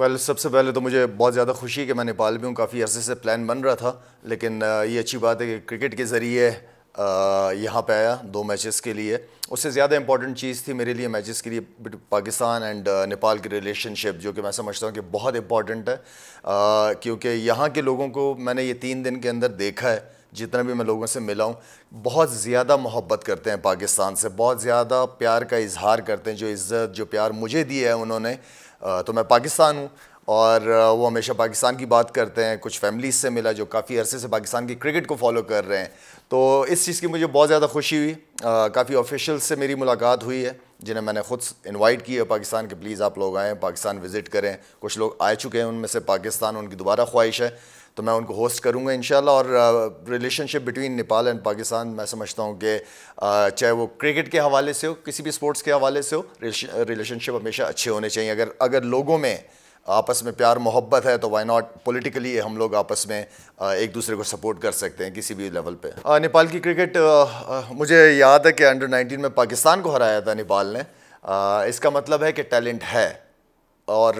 well well, सबसे पहले तो मुझे बहुत ज़्यादा खुशी है कि मैं नेपाल में हूँ काफ़ी अरसे से प्लान बन रहा था लेकिन ये अच्छी बात है कि क्रिकेट के ज़रिए यहाँ पे आया दो मैचेस के लिए उससे ज़्यादा इंपॉर्टेंट चीज़ थी मेरे लिए मैचेस के लिए पाकिस्तान एंड नेपाल की रिलेशनशिप जो कि मैं समझता हूँ कि बहुत इंपॉर्टेंट है क्योंकि यहाँ के लोगों को मैंने ये तीन दिन के अंदर देखा है जितना भी मैं लोगों से मिला हूँ बहुत ज़्यादा मोहब्बत करते हैं पाकिस्तान से बहुत ज़्यादा प्यार का इजहार करते हैं जो इज़्ज़त जो प्यार मुझे दिया है उन्होंने तो मैं पाकिस्तान हूँ और वो हमेशा पाकिस्तान की बात करते हैं कुछ फैमिलीज से मिला जो काफ़ी अरसे से पाकिस्तान की क्रिकेट को फॉलो कर रहे हैं तो इस चीज़ की मुझे बहुत ज़्यादा खुशी हुई काफ़ी ऑफिशल्स से मेरी मुलाकात हुई है जिन्हें मैंने खुद इनवाइट किया पाकिस्तान के प्लीज़ आप लोग आएँ पाकिस्तान विज़िट करें कुछ लोग आ चुके हैं उनमें से पाकिस्तान उनकी दोबारा ख्वाहिश है तो मैं उनको होस्ट करूँगा इन और relationship between Nepal and Pakistan मैं समझता हूँ कि चाहे वो क्रिकेट के हवाले से हो किसी भी स्पोर्ट्स के हवाले से हो रिलेशनशिप हमेशा अच्छे होने चाहिए अगर अगर लोगों में आपस में प्यार मोहब्बत है तो वाई नॉट पॉलिटिकली हम लोग आपस में एक दूसरे को सपोर्ट कर सकते हैं किसी भी लेवल पे नेपाल की क्रिकेट मुझे याद है कि अंडर 19 में पाकिस्तान को हराया था नेपाल ने इसका मतलब है कि टैलेंट है और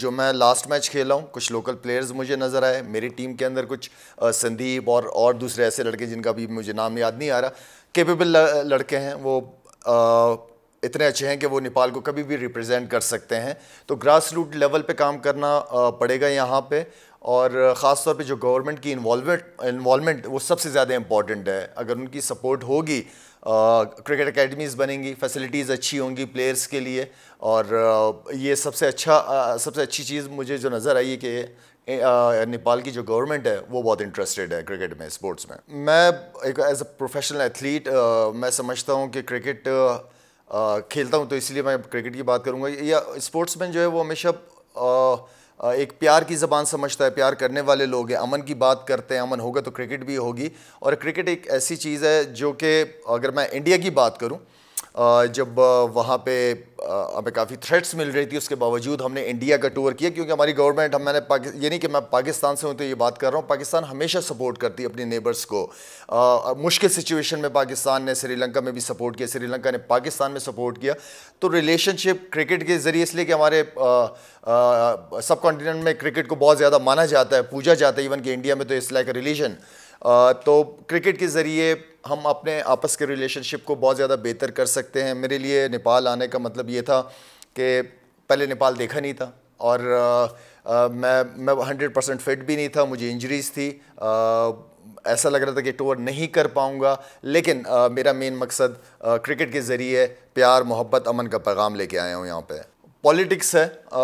जो मैं लास्ट मैच खेला हूँ कुछ लोकल प्लेयर्स मुझे नज़र आए मेरी टीम के अंदर कुछ संदीप और और दूसरे ऐसे लड़के जिनका भी मुझे नाम याद नहीं आ रहा केपेबल लड़के हैं वो इतने अच्छे हैं कि वो नेपाल को कभी भी रिप्रेजेंट कर सकते हैं तो ग्रास रूट लेवल पे काम करना पड़ेगा यहाँ पे और ख़ास तौर पे जो गवर्नमेंट की इन्वॉलमेंट इन्वॉलमेंट वो सबसे ज़्यादा इम्पॉर्टेंट है अगर उनकी सपोर्ट होगी क्रिकेट अकेडमीज़ बनेंगी फैसिलिटीज़ अच्छी होंगी प्लेयर्स के लिए और ये सबसे अच्छा आ, सबसे अच्छी चीज़ मुझे जो नज़र आई है कि नेपाल की जो गवर्नमेंट है वो बहुत इंटरेस्टेड है क्रिकेट में स्पोर्ट्स में मैं एक एज अ प्रोफेशनल एथलीट मैं समझता हूँ कि क्रिकेट खेलता हूँ तो इसलिए मैं क्रिकेट की बात करूँगा या स्पोर्ट्समैन जो है वो हमेशा एक प्यार की ज़बान समझता है प्यार करने वाले लोग हैं अमन की बात करते हैं अमन होगा तो क्रिकेट भी होगी और क्रिकेट एक ऐसी चीज़ है जो कि अगर मैं इंडिया की बात करूँ जब वहाँ पे हमें काफ़ी थ्रेट्स मिल रही थी उसके बावजूद हमने इंडिया का टूर किया क्योंकि हमारी गवर्नमेंट हम मैंने ये नहीं कि मैं पाकिस्तान से हूँ तो ये बात कर रहा हूँ पाकिस्तान हमेशा सपोर्ट करती है अपने नेबर्स को मुश्किल सिचुएशन में पाकिस्तान ने श्रीलंका में भी सपोर्ट किया श्रीलंका ने पाकिस्तान में सपोर्ट किया तो रिलेशनशिप क्रिकेट के ज़रिए इसलिए कि हमारे सब कॉन्टीनेंट में क्रिकेट को बहुत ज़्यादा माना जाता है पूजा जाता है इवन कि इंडिया में तो इस लाइक रिलीजन तो क्रिकेट के ज़रिए हम अपने आपस के रिलेशनशिप को बहुत ज़्यादा बेहतर कर सकते हैं मेरे लिए नेपाल आने का मतलब ये था कि पहले नेपाल देखा नहीं था और आ, आ, मैं मैं हंड्रेड परसेंट फिट भी नहीं था मुझे इंजरीज थी आ, ऐसा लग रहा था कि टूर नहीं कर पाऊँगा लेकिन आ, मेरा मेन मकसद आ, क्रिकेट के ज़रिए प्यार मोहब्बत अमन का पैगाम लेके आया हूँ यहाँ पे पॉलिटिक्स है आ,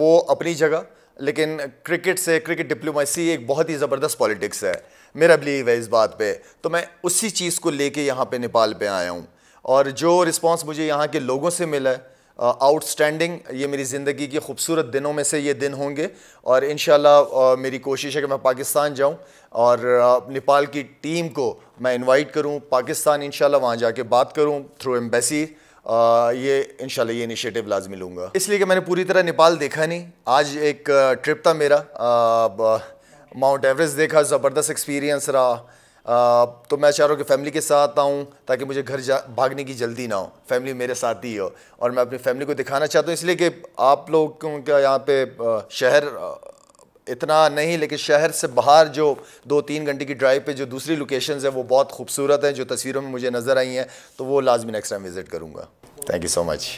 वो अपनी जगह लेकिन क्रिकेट से क्रिकेट डिप्लोमेसी एक बहुत ही ज़बरदस्त पॉलिटिक्स है मेरा बिलीव है इस बात पे तो मैं उसी चीज़ को लेके यहाँ पे नेपाल पे आया हूँ और जो रिस्पांस मुझे यहाँ के लोगों से मिला है आउटस्टैंडिंग uh, ये मेरी ज़िंदगी के खूबसूरत दिनों में से ये दिन होंगे और इन uh, मेरी कोशिश है कि मैं पाकिस्तान जाऊँ और uh, नेपाल की टीम को मैं इन्वाइट करूँ पाकिस्तान इन वहाँ जा बात करूँ थ्रू एम्बेसी आ, ये इन ये इनिशिएटिव लाजमी लूँगा इसलिए कि मैंने पूरी तरह नेपाल देखा नहीं आज एक ट्रिप था मेरा आ, माउंट एवरेस्ट देखा ज़बरदस्त एक्सपीरियंस रहा तो मैं चाह रहा हूँ कि फैमिली के साथ आऊँ ताकि मुझे घर जा भागने की जल्दी ना हो फैमिली मेरे साथ ही हो और मैं अपनी फैमिली को दिखाना चाहता हूँ इसलिए कि आप लोग का यहाँ पे शहर इतना नहीं लेकिन शहर से बाहर जो दो तीन घंटे की ड्राइव पे जो दूसरी लोकेशंस है वो बहुत खूबसूरत हैं जो तस्वीरों में मुझे नज़र आई हैं तो वो लाजमी नेक्स्ट टाइम विज़िट करूँगा थैंक यू सो मच